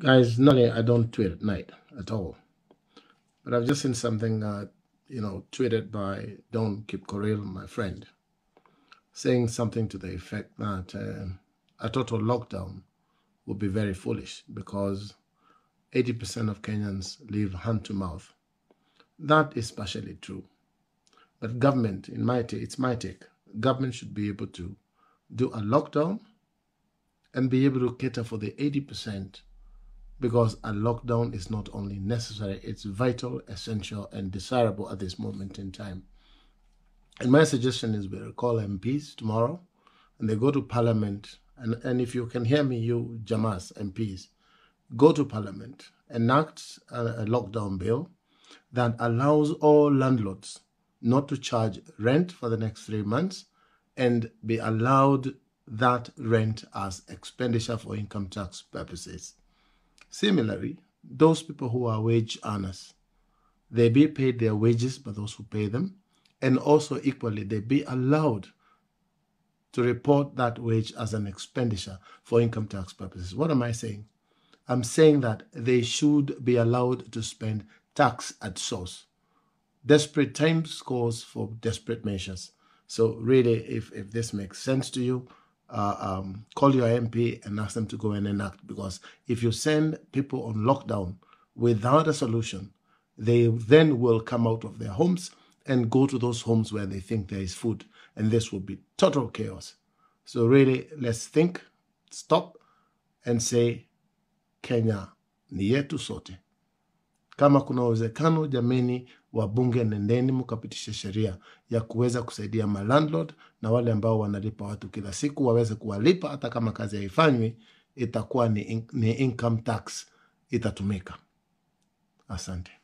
guys normally i don't tweet at night at all but i've just seen something you know tweeted by don kipkoril my friend saying something to the effect that uh, a total lockdown would be very foolish because 80% of kenyans live hand to mouth that is partially true but government in my take, it's my take government should be able to do a lockdown and be able to cater for the 80% because a lockdown is not only necessary, it's vital, essential, and desirable at this moment in time. And my suggestion is we call MPs tomorrow and they go to Parliament. And, and if you can hear me, you Jamas MPs, go to Parliament, enact a, a lockdown bill that allows all landlords not to charge rent for the next three months and be allowed that rent as expenditure for income tax purposes. Similarly, those people who are wage earners, they be paid their wages by those who pay them, and also equally, they be allowed to report that wage as an expenditure for income tax purposes. What am I saying? I'm saying that they should be allowed to spend tax at source. Desperate times calls for desperate measures. So really, if, if this makes sense to you, uh, um, call your MP and ask them to go and enact. Because if you send people on lockdown without a solution, they then will come out of their homes and go to those homes where they think there is food. And this will be total chaos. So, really, let's think, stop, and say, Kenya, ni yetu sote. Kama kuna uwezekano, jameni, bunge nendeni mkapitisha sheria ya kuweza kusaidia malandlord na wale ambao wanalipa watu kila siku waweze kuwalipa, hata kama kazi haifanywi, itakuwa ni, in, ni income tax itatumika. Asante.